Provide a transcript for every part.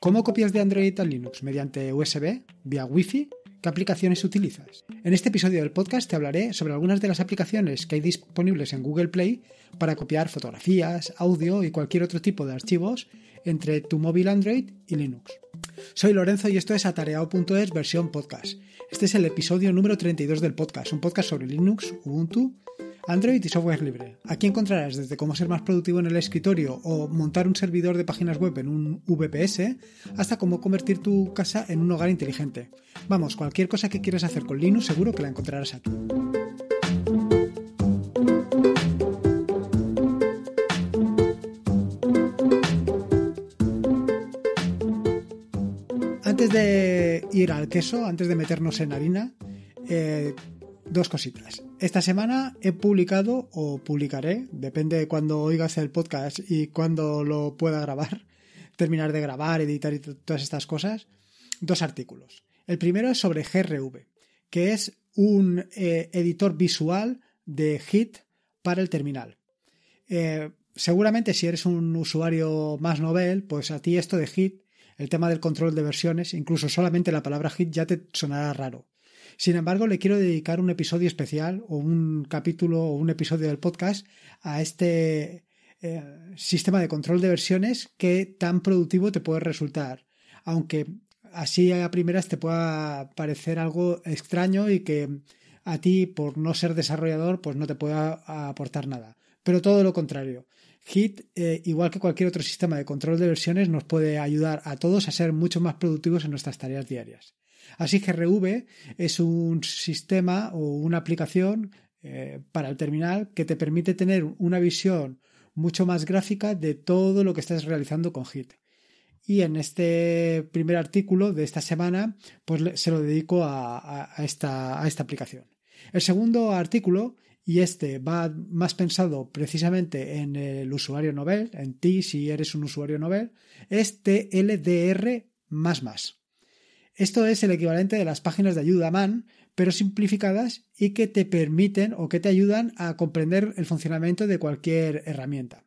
¿Cómo copias de Android a Linux? ¿Mediante USB? ¿Vía Wi-Fi? ¿Qué aplicaciones utilizas? En este episodio del podcast te hablaré sobre algunas de las aplicaciones que hay disponibles en Google Play para copiar fotografías, audio y cualquier otro tipo de archivos entre tu móvil Android y Linux. Soy Lorenzo y esto es atareado.es versión podcast. Este es el episodio número 32 del podcast, un podcast sobre Linux, Ubuntu Android y software libre. Aquí encontrarás desde cómo ser más productivo en el escritorio o montar un servidor de páginas web en un VPS hasta cómo convertir tu casa en un hogar inteligente. Vamos, cualquier cosa que quieras hacer con Linux seguro que la encontrarás aquí. Antes de ir al queso, antes de meternos en harina, eh, dos cositas. Esta semana he publicado o publicaré, depende de cuando oigas el podcast y cuando lo pueda grabar, terminar de grabar, editar y todas estas cosas, dos artículos. El primero es sobre GRV, que es un eh, editor visual de Hit para el terminal. Eh, seguramente si eres un usuario más novel, pues a ti esto de Hit, el tema del control de versiones, incluso solamente la palabra Hit ya te sonará raro. Sin embargo, le quiero dedicar un episodio especial o un capítulo o un episodio del podcast a este eh, sistema de control de versiones que tan productivo te puede resultar. Aunque así a primeras te pueda parecer algo extraño y que a ti, por no ser desarrollador, pues no te pueda aportar nada. Pero todo lo contrario. Git, eh, igual que cualquier otro sistema de control de versiones, nos puede ayudar a todos a ser mucho más productivos en nuestras tareas diarias. Así que RV es un sistema o una aplicación eh, para el terminal que te permite tener una visión mucho más gráfica de todo lo que estás realizando con Git. Y en este primer artículo de esta semana, pues se lo dedico a, esta, aplicación. El segundo artículo y este va más pensado precisamente en el usuario novel, en ti si eres un usuario novel, es TLDR. Esto es el equivalente de las páginas de ayuda man, pero simplificadas y que te permiten o que te ayudan a comprender el funcionamiento de cualquier herramienta.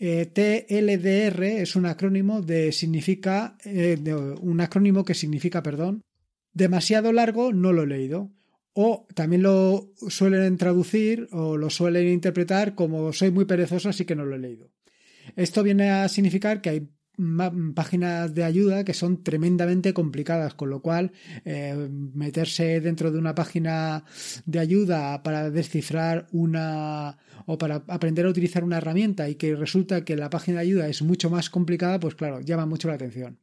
Eh, TLDR es un acrónimo de significa eh, un acrónimo que significa, perdón, demasiado largo, no lo he leído. O también lo suelen traducir o lo suelen interpretar como soy muy perezoso, así que no lo he leído. Esto viene a significar que hay páginas de ayuda que son tremendamente complicadas, con lo cual eh, meterse dentro de una página de ayuda para descifrar una o para aprender a utilizar una herramienta y que resulta que la página de ayuda es mucho más complicada, pues claro, llama mucho la atención.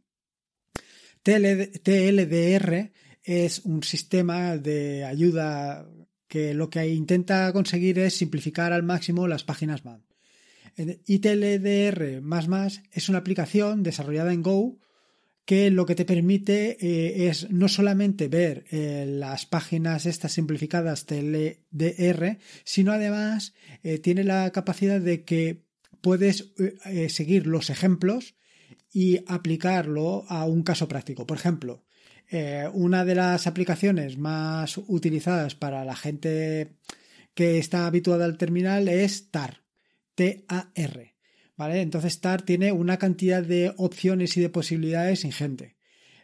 TLDR es un sistema de ayuda que lo que intenta conseguir es simplificar al máximo las páginas MAD. ITLDR es una aplicación desarrollada en Go que lo que te permite eh, es no solamente ver eh, las páginas estas simplificadas TLDR, sino además eh, tiene la capacidad de que puedes seguir los ejemplos y aplicarlo a un caso práctico. Por ejemplo, una de las aplicaciones más utilizadas para la gente que está habituada al terminal es TAR. TAR. ¿Vale? Entonces TAR tiene una cantidad de opciones y de posibilidades ingente.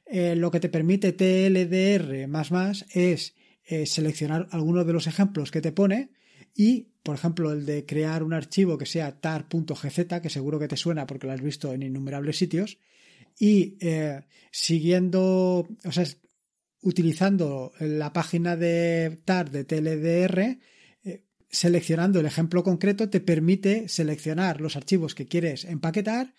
Eh, lo que te permite TLDR más más es eh, seleccionar algunos de los ejemplos que te pone y, por ejemplo, el de crear un archivo que sea tar.gz, que seguro que te suena porque lo has visto en innumerables sitios, y eh, siguiendo, o sea, utilizando la página de tar de TLDR, seleccionando el ejemplo concreto te permite seleccionar los archivos que quieres empaquetar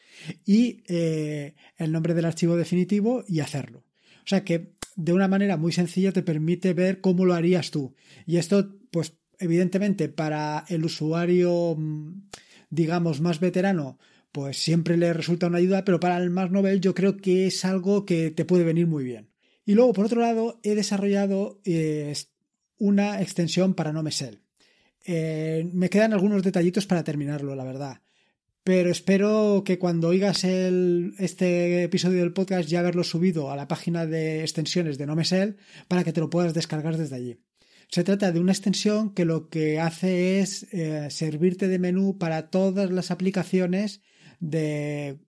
y eh, el nombre del archivo definitivo y hacerlo. O sea que de una manera muy sencilla te permite ver cómo lo harías tú. Y esto, pues evidentemente para el usuario, mm, digamos, más veterano, pues siempre le resulta una ayuda, pero para el más novel yo creo que es algo que te puede venir muy bien. Y luego, por otro lado, he desarrollado eh, una extensión para NoMesel. Eh, me quedan algunos detallitos para terminarlo, la verdad. Pero espero que cuando oigas este episodio del podcast ya haberlo subido a la página de extensiones de Nomesel para que te lo puedas descargar desde allí. Se trata de una extensión que lo que hace es eh, servirte de menú para todas las aplicaciones de,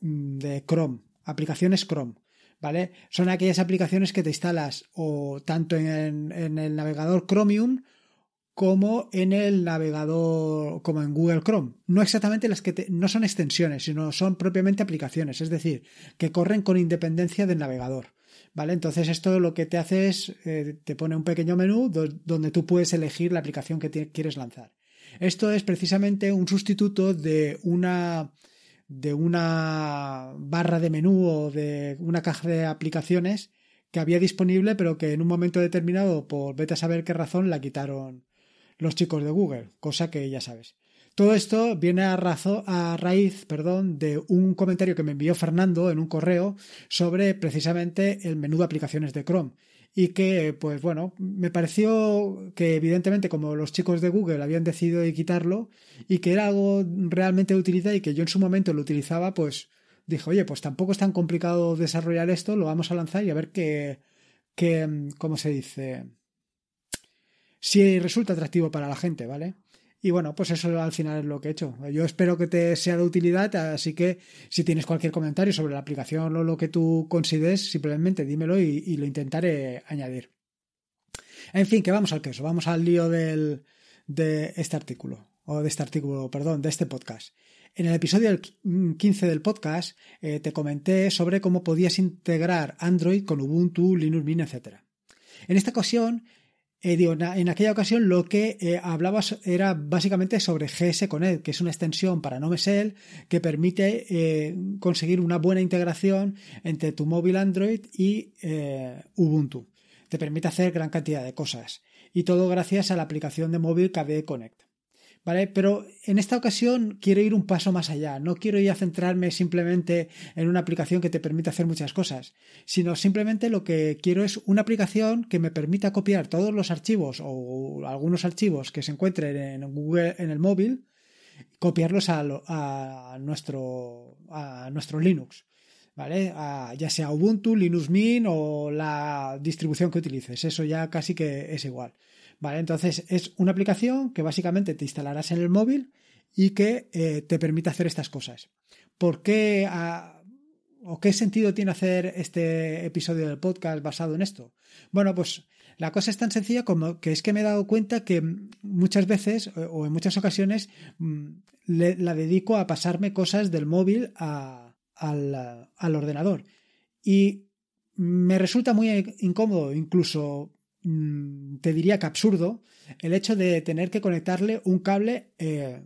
mm, de Chrome, aplicaciones Chrome. ¿Vale? Son aquellas aplicaciones que te instalas o tanto en el navegador Chromium como en el navegador, como en Google Chrome. No exactamente las que no son extensiones, sino son propiamente aplicaciones, es decir, que corren con independencia del navegador. ¿Vale? Entonces esto lo que te hace es, eh, te pone un pequeño menú donde tú puedes elegir la aplicación que quieres lanzar. Esto es precisamente un sustituto de una, de una barra de menú o de una caja de aplicaciones que había disponible, pero que en un momento determinado, por vete a saber qué razón, la quitaron, los chicos de Google, cosa que ya sabes. Todo esto viene a, a raíz perdón, de un comentario que me envió Fernando en un correo sobre precisamente el menú de aplicaciones de Chrome y que, pues bueno, me pareció que evidentemente como los chicos de Google habían decidido quitarlo y que era algo realmente de utilidad y que yo en su momento lo utilizaba, pues dije, oye, pues tampoco es tan complicado desarrollar esto, lo vamos a lanzar y a ver qué, qué mm, ¿cómo se dice? si resulta atractivo para la gente, ¿vale? Y bueno, pues eso al final es lo que he hecho. Yo espero que te sea de utilidad, así que si tienes cualquier comentario sobre la aplicación o lo que tú consideres, simplemente dímelo y, lo intentaré añadir. En fin, que vamos al queso, vamos al lío de este artículo, o de este artículo, perdón, de este podcast. En el episodio 15 del podcast eh, te comenté sobre cómo podías integrar Android con Ubuntu, Linux Mint, etc. En esta ocasión eh, en aquella ocasión lo que eh, hablabas era básicamente sobre GS Connect, que es una extensión para NoMesel que permite eh, conseguir una buena integración entre tu móvil Android y Ubuntu. Te permite hacer gran cantidad de cosas. Y todo gracias a la aplicación de móvil KDE Connect. Pero en esta ocasión quiero ir un paso más allá, no quiero ir a centrarme simplemente en una aplicación que te permita hacer muchas cosas, sino simplemente lo que quiero es una aplicación que me permita copiar todos los archivos o algunos archivos que se encuentren en Google en el móvil, copiarlos a, nuestro, a nuestro Linux. ¿Vale? ya sea Ubuntu, Linux Mint o la distribución que utilices, eso ya casi que es igual. Vale, entonces es una aplicación que básicamente te instalarás en el móvil y que eh, te permite hacer estas cosas. ¿Por qué ah, o qué sentido tiene hacer este episodio del podcast basado en esto? Bueno, pues la cosa es tan sencilla como que es que me he dado cuenta que muchas veces eh, o en muchas ocasiones mm, la dedico a pasarme cosas del móvil al, al ordenador. Y me resulta muy incómodo, incluso Mm, te diría que absurdo el hecho de tener que conectarle un cable eh,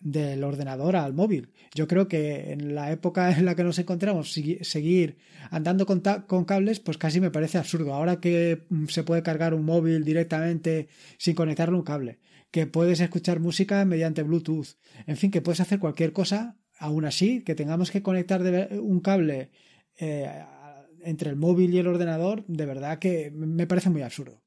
del ordenador al móvil. Yo creo que en la época en la que nos encontramos, seguir andando con, cables, pues casi me parece absurdo. Ahora que mm, se puede cargar un móvil directamente sin conectarle un cable, que puedes escuchar música mediante Bluetooth, en fin, que puedes hacer cualquier cosa, aún así, que tengamos que conectar un cable. Eh, entre el móvil y el ordenador, de verdad que me parece muy absurdo.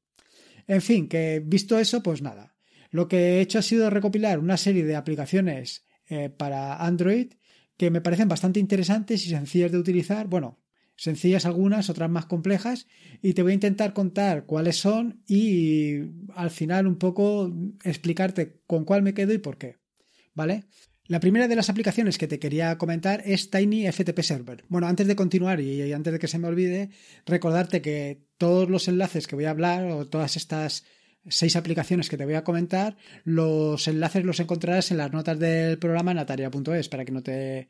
En fin, que visto eso, pues nada. Lo que he hecho ha sido recopilar una serie de aplicaciones eh, para Android que me parecen bastante interesantes y sencillas de utilizar. Bueno, sencillas algunas, otras más complejas, y te voy a intentar contar cuáles son y al final un poco explicarte con cuál me quedo y por qué. ¿Vale? La primera de las aplicaciones que te quería comentar es Tiny FTP Server. Bueno, antes de continuar y antes de que se me olvide, recordarte que todos los enlaces que voy a hablar o todas estas seis aplicaciones que te voy a comentar, los enlaces los encontrarás en las notas del programa en para que no te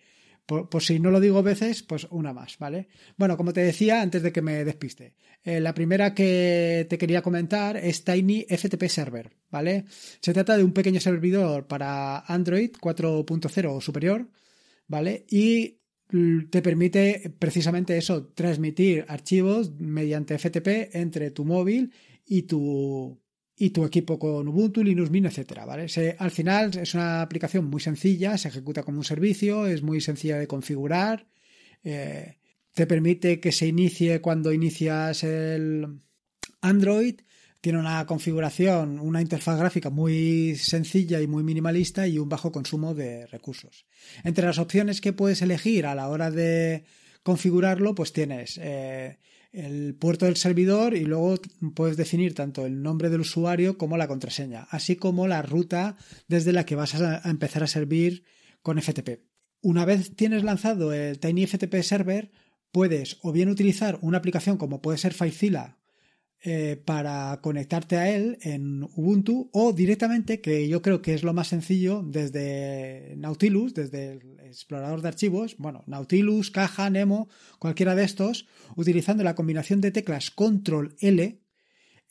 por, si no lo digo veces, pues una más, ¿vale? Bueno, como te decía antes de que me despiste, eh, la primera que te quería comentar es Tiny FTP Server, ¿vale? Se trata de un pequeño servidor para Android 4.0 o superior, ¿vale? Y te permite precisamente eso, transmitir archivos mediante FTP entre tu móvil y tu, y tu equipo con Ubuntu, Linux Mint, etcétera, al final es una aplicación muy sencilla, se ejecuta como un servicio, es muy sencilla de configurar, eh, te permite que se inicie cuando inicias el Android, tiene una configuración, una interfaz gráfica muy sencilla y muy minimalista y un bajo consumo de recursos. Entre las opciones que puedes elegir a la hora de configurarlo, pues tienes eh, el puerto del servidor y luego puedes definir tanto el nombre del usuario como la contraseña, así como la ruta desde la que vas a empezar a servir con FTP. Una vez tienes lanzado el FTP Server, puedes o bien utilizar una aplicación como puede ser FileZilla eh, para conectarte a él en Ubuntu o directamente, que yo creo que es lo más sencillo, desde Nautilus, desde el explorador de archivos, bueno, Nautilus, Caja, Nemo, cualquiera de estos, utilizando la combinación de teclas Control L,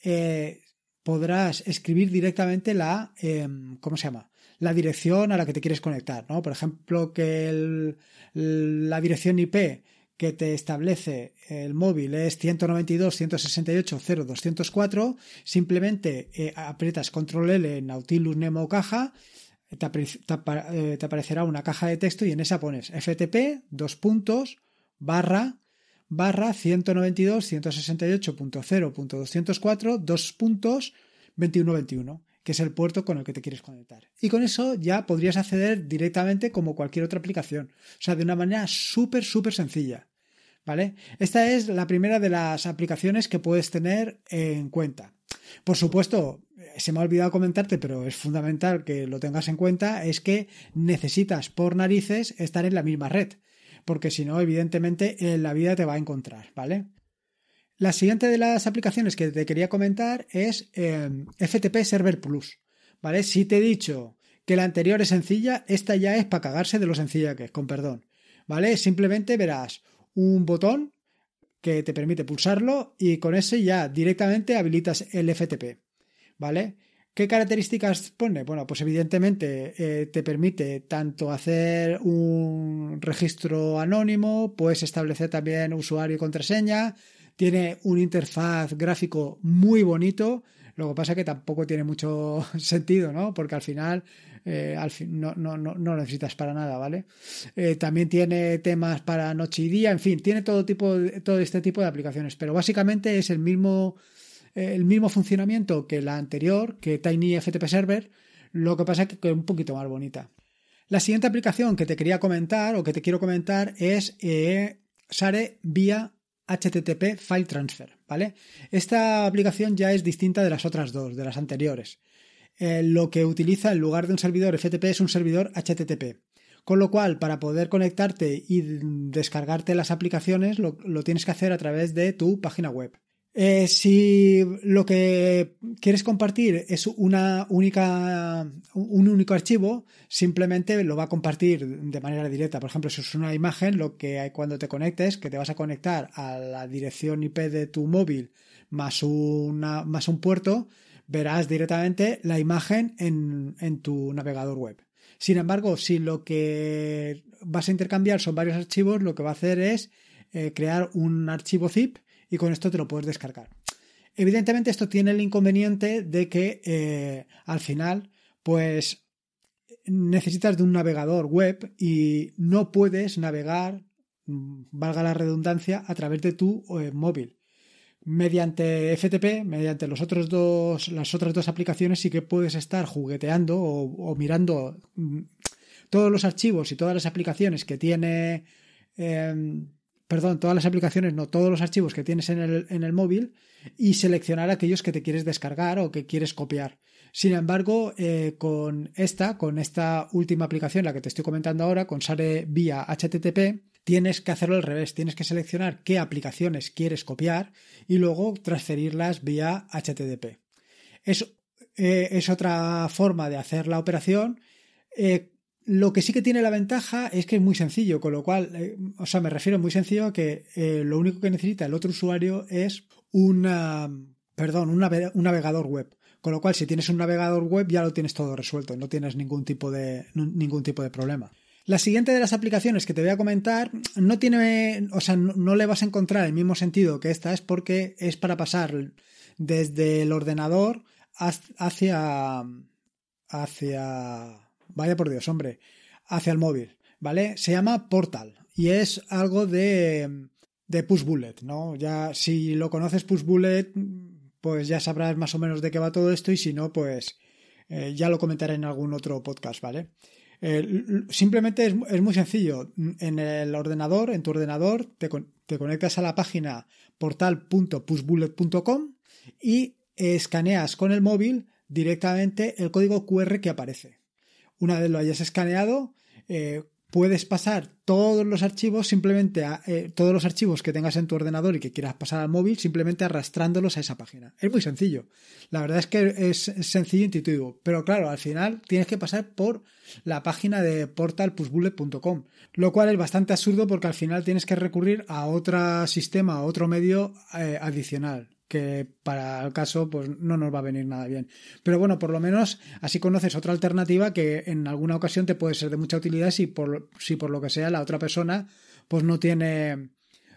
eh, podrás escribir directamente la, em, ¿cómo se llama? La dirección a la que te quieres conectar, ¿no? Por ejemplo, que la dirección IP que te establece el móvil es 192 168 simplemente eh, aprietas control L en Nautilus Nemo caja eh, te, aparecerá una caja de texto y en esa pones FTP dos barra barra 192 168.0.204 que es el puerto con el que te quieres conectar. Y con eso ya podrías acceder directamente como cualquier otra aplicación. O sea, de una manera súper, súper sencilla. ¿vale? Esta es la primera de las aplicaciones que puedes tener en cuenta. Por supuesto, eh, se me ha olvidado comentarte, pero es fundamental que lo tengas en cuenta, es que necesitas por narices estar en la misma red, porque si no, evidentemente, en eh, la vida te va a encontrar, ¿vale? La siguiente de las aplicaciones que te quería comentar es em, FTP Server Plus, ¿vale? Si te he dicho que la anterior es sencilla, esta ya es para cagarse de lo sencilla que es, con perdón, ¿vale? Simplemente verás un botón que te permite pulsarlo y con ese ya directamente habilitas el FTP. ¿Vale? ¿Qué características pone? Bueno, pues evidentemente eh, te permite tanto hacer un registro anónimo, puedes establecer también usuario y contraseña, tiene un interfaz gráfico muy bonito, lo que pasa que tampoco tiene mucho sentido, ¿no? Porque al final eh, al fin, no, necesitas para nada, ¿vale? Eh, también tiene temas para noche y día, en fin, tiene todo tipo, todo este tipo de aplicaciones, pero básicamente es el mismo, eh, el mismo funcionamiento que la anterior, que Tiny FTP Server, lo que pasa es que es un poquito más bonita. La siguiente aplicación que te quería comentar o que te quiero comentar es eh, Sare vía HTTP File Transfer, ¿vale? Esta aplicación ya es distinta de las otras dos, de las anteriores. Eh, lo que utiliza en lugar de un servidor FTP es un servidor HTTP. Con lo cual, para poder conectarte y descargarte las aplicaciones, lo, tienes que hacer a través de tu página web. Eh, si lo que quieres compartir es una un único archivo, simplemente lo va a compartir de manera directa. Por ejemplo, si es una imagen, lo que hay cuando te conectes, que te vas a conectar a la dirección IP de tu móvil más, más un puerto, verás directamente la imagen en, tu navegador web. Sin embargo, si lo que vas a intercambiar son varios archivos, lo que va a hacer es eh, crear un archivo zip y con esto te lo puedes descargar. Evidentemente esto tiene el inconveniente de que eh, al final pues necesitas de un navegador web y no puedes navegar, mm, valga la redundancia, a través de tu eh, móvil mediante FTP, mediante los otros dos, las otras dos aplicaciones, sí que puedes estar jugueteando o, mirando mm, todos los archivos y todas las aplicaciones que tiene. Em, perdón, todas las aplicaciones, no, todos los archivos que tienes en el, en el, móvil y seleccionar aquellos que te quieres descargar o que quieres copiar. Sin embargo, eh, con esta, con esta última aplicación, la que te estoy comentando ahora, con Sare vía HTTP, tienes que hacerlo al revés, tienes que seleccionar qué aplicaciones quieres copiar y luego transferirlas vía HTTP. Es, eh, es otra forma de hacer la operación. Eh, lo que sí que tiene la ventaja es que es muy sencillo, con lo cual, eh, o sea, me refiero muy sencillo a que lo único que necesita el otro usuario es perdón, un navegador web. Con lo cual, si tienes un navegador web, ya lo tienes todo resuelto, no tienes ningún tipo de, ningún tipo de problema. La siguiente de las aplicaciones que te voy a comentar no tiene, o sea, no, le vas a encontrar el mismo sentido que esta, es porque es para pasar desde el ordenador hacia, hacia, vaya por Dios, hombre, hacia el móvil, ¿vale? Se llama Portal y es algo de, de Push Bullet, ¿no? Ya, si lo conoces Pushbullet, Bullet, pues ya sabrás más o menos de qué va todo esto y si no, pues eh, ya lo comentaré en algún otro podcast, ¿vale? vale eh, simplemente es, muy sencillo. En el ordenador, en tu ordenador, te, te conectas a la página portal.pushbullet.com y escaneas con el móvil directamente el código QR que aparece. Una vez lo hayas escaneado, eh, puedes pasar todos los archivos simplemente a, eh, todos los archivos que tengas en tu ordenador y que quieras pasar al móvil simplemente arrastrándolos a esa página. Es muy sencillo. La verdad es que es sencillo e intuitivo, pero claro, al final tienes que pasar por la página de portalpushbullet.com, lo cual es bastante absurdo porque al final tienes que recurrir a otro sistema, a otro medio eh, adicional que para el caso pues no nos va a venir nada bien. Pero bueno, por lo menos así conoces otra alternativa que en alguna ocasión te puede ser de mucha utilidad si por, si por lo que sea la otra persona pues no tiene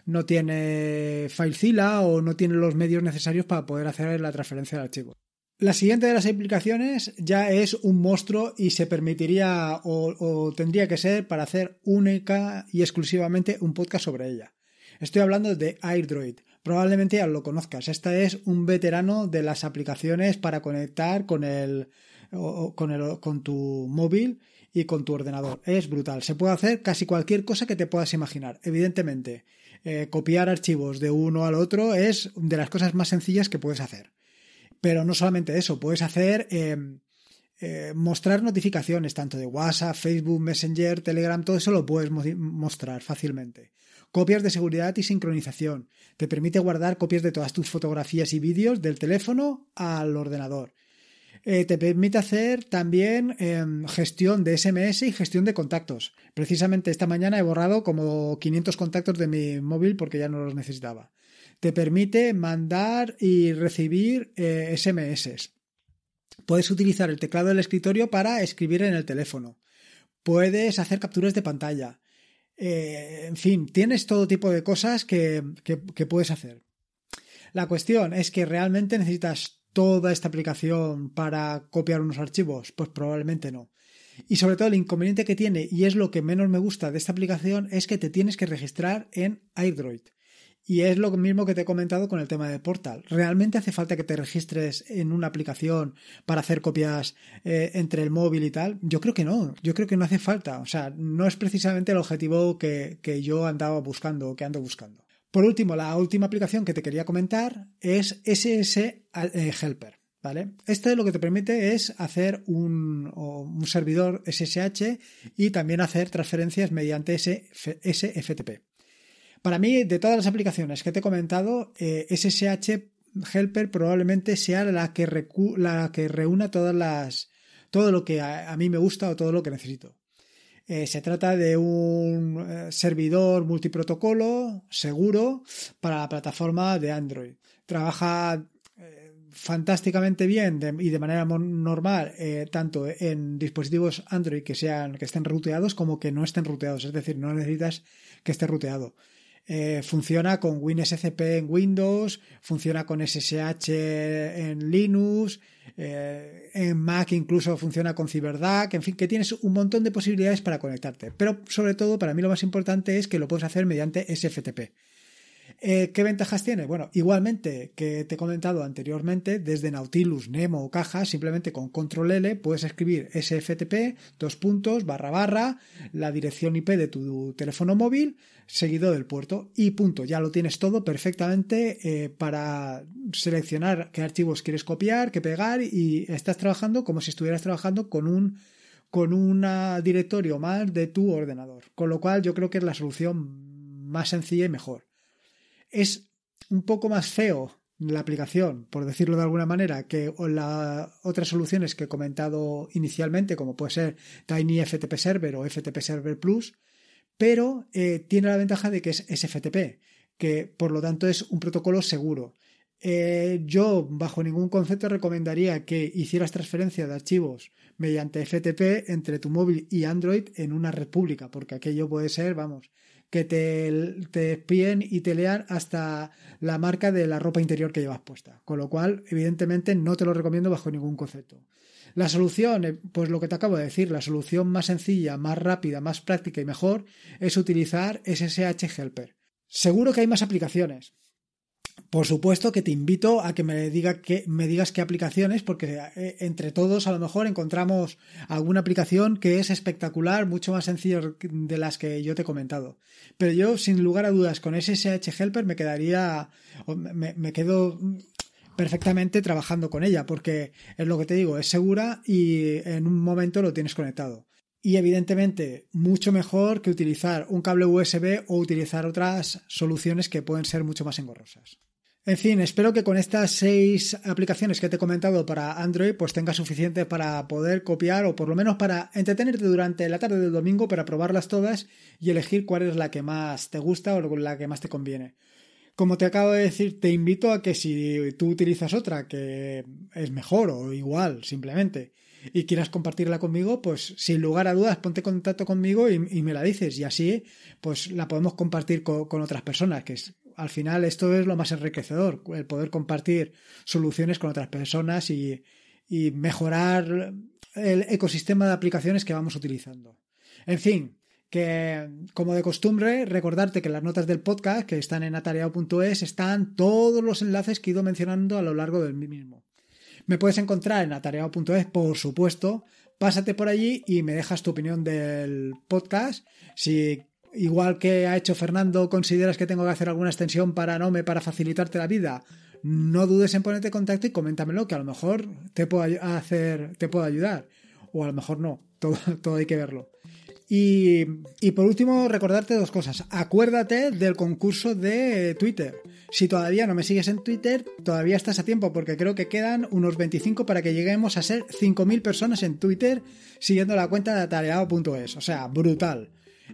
no tiene FileZilla o no tiene los medios necesarios para poder hacer la transferencia de archivos. La siguiente de las implicaciones ya es un monstruo y se permitiría o, tendría que ser para hacer única y exclusivamente un podcast sobre ella. Estoy hablando de AirDroid. Probablemente ya lo conozcas. Este es un veterano de las aplicaciones para conectar con con, tu móvil y con tu ordenador. Es brutal. Se puede hacer casi cualquier cosa que te puedas imaginar. Evidentemente, eh, copiar archivos de uno al otro es de las cosas más sencillas que puedes hacer. Pero no solamente eso, puedes hacer em, eh, mostrar notificaciones tanto de WhatsApp, Facebook, Messenger, Telegram, todo eso lo puedes mostrar fácilmente copias de seguridad y sincronización. Te permite guardar copias de todas tus fotografías y vídeos del teléfono al ordenador. Eh, te permite hacer también em, gestión de SMS y gestión de contactos. Precisamente esta mañana he borrado como 500 contactos de mi móvil porque ya no los necesitaba. Te permite mandar y recibir SMS. Eh, Puedes utilizar el teclado del escritorio para escribir en el teléfono. Puedes hacer capturas de pantalla. Eh, en fin, tienes todo tipo de cosas que, que, que puedes hacer. La cuestión es que realmente necesitas toda esta aplicación para copiar unos archivos? Pues probablemente no. Y sobre todo el inconveniente que tiene, y es lo que menos me gusta de esta aplicación, es que te tienes que registrar en iDroid. Y es lo mismo que te he comentado con el tema de Portal. ¿Realmente hace falta que te registres en una aplicación para hacer copias eh, entre el móvil y tal? Yo creo que no, yo creo que no hace falta. O sea, no es precisamente el objetivo que, yo andaba buscando o que ando buscando. Por último, la última aplicación que te quería comentar es SS eh, Helper. ¿Vale? Este lo que te permite es hacer un, un servidor SSH y también hacer transferencias mediante SFTP. Para mí, de todas las aplicaciones que te he comentado, SSH eh, Helper probablemente sea la que, reúna todo lo que a, mí me gusta o todo lo que necesito. Eh, se trata de un eh, servidor multiprotocolo seguro para la plataforma de Android. Trabaja fantásticamente bien y de manera normal tanto en dispositivos Android que sean que estén ruteados como que no estén ruteados, es decir, no necesitas que esté ruteado. Eh, funciona con WinSCP en Windows, funciona con SSH en Linux, eh, en Mac incluso funciona con CyberDAC, en fin, que tienes un montón de posibilidades para conectarte. Pero sobre todo, para mí lo más importante es que lo puedes hacer mediante SFTP. Eh, ¿Qué ventajas tiene? Bueno, igualmente que te he comentado anteriormente, desde Nautilus, Nemo o Caja, simplemente con Control L puedes escribir SFTP, dos puntos, barra barra, la dirección IP de tu teléfono móvil, seguido del puerto y punto. Ya lo tienes todo perfectamente eh, para seleccionar qué archivos quieres copiar, qué pegar y estás trabajando como si estuvieras trabajando con un con un directorio más de tu ordenador. Con lo cual yo creo que es la solución más sencilla y mejor es un poco más feo la aplicación, por decirlo de alguna manera, que las otras soluciones que he comentado inicialmente, como puede ser Tiny FTP Server o FTP Server Plus, pero eh, tiene la ventaja de que es SFTP, que por lo tanto es un protocolo seguro. Eh, yo bajo ningún concepto recomendaría que hicieras transferencia de archivos mediante FTP entre tu móvil y Android en una república, porque aquello puede ser, vamos, que te, te espíen y te lean hasta la marca de la ropa interior que llevas puesta. Con lo cual, evidentemente, no te lo recomiendo bajo ningún concepto. La solución, eh, pues lo que te acabo de decir, la solución más sencilla, más rápida, más práctica y mejor es utilizar SSH Helper. Seguro que hay más aplicaciones. Por supuesto que te invito a que me, diga que me digas qué aplicaciones, porque eh, entre todos a lo mejor encontramos alguna aplicación que es espectacular, mucho más sencilla de las que yo te he comentado. Pero yo, sin lugar a dudas, con SSH Helper me quedaría, me quedo perfectamente trabajando con ella, porque es lo que te digo, es segura y en un momento lo tienes conectado y evidentemente mucho mejor que utilizar un cable USB o utilizar otras soluciones que pueden ser mucho más engorrosas. En fin, espero que con estas seis aplicaciones que te he comentado para Android, pues tengas suficiente para poder copiar o por lo menos para entretenerte durante la tarde del domingo para probarlas todas y elegir cuál es la que más te gusta o la que más te conviene. Como te acabo de decir, te invito a que si tú utilizas otra que es mejor o igual, simplemente, y quieras compartirla conmigo, pues sin lugar a dudas ponte en contacto conmigo y, me la dices y así pues la podemos compartir con, otras personas, que es, al final esto es lo más enriquecedor, el poder compartir soluciones con otras personas y, mejorar el ecosistema de aplicaciones que vamos utilizando. En fin, que como de costumbre, recordarte que las notas del podcast que están en atareado.es están todos los enlaces que he ido mencionando a lo largo del mismo. Me puedes encontrar en atareado.es, por supuesto. Pásate por allí y me dejas tu opinión del podcast. Si igual que ha hecho Fernando, consideras que tengo que hacer alguna extensión para Nome para facilitarte la vida, no dudes en ponerte en contacto y coméntamelo, que a lo mejor te puedo hacer, te puedo ayudar. O a lo mejor no, todo, todo hay que verlo. Y, por último, recordarte dos cosas. Acuérdate del concurso de Twitter. Si todavía no me sigues en Twitter, todavía estás a tiempo porque creo que quedan unos 25 para que lleguemos a ser 5.000 personas en Twitter siguiendo la cuenta de atareado.es. O sea, brutal.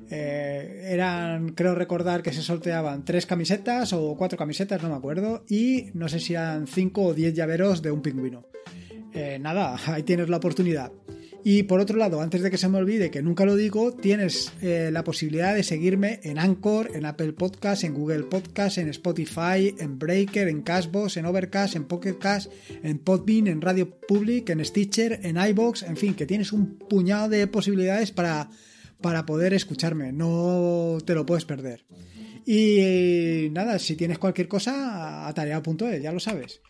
Eh, eran, creo recordar que se sorteaban tres camisetas o cuatro camisetas, no me acuerdo, y no sé si eran cinco o diez llaveros de un pingüino. Eh, nada, ahí tienes la oportunidad. Y por otro lado, antes de que se me olvide, que nunca lo digo, tienes eh, la posibilidad de seguirme en Anchor, en Apple Podcast, en Google Podcast, en Spotify, en Breaker, en Cashbox, en Overcast, en Pocket en Podbean, en Radio Public, en Stitcher, en iBox, en fin, que tienes un puñado de posibilidades para, para poder escucharme. No te lo puedes perder. Y nada, si tienes cualquier cosa, atareado.es, ya lo sabes.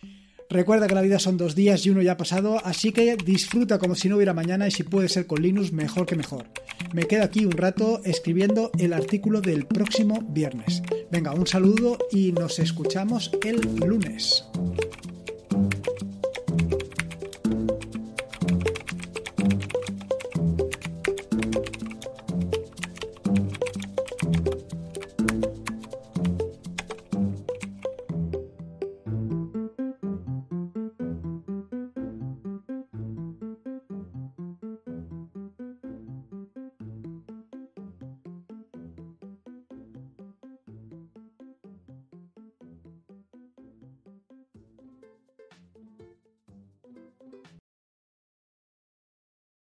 Recuerda que la vida son dos días y uno ya ha pasado, así que disfruta como si no hubiera mañana y si puede ser con Linux, mejor que mejor. Me quedo aquí un rato escribiendo el artículo del próximo viernes. Venga, un saludo y nos escuchamos el lunes.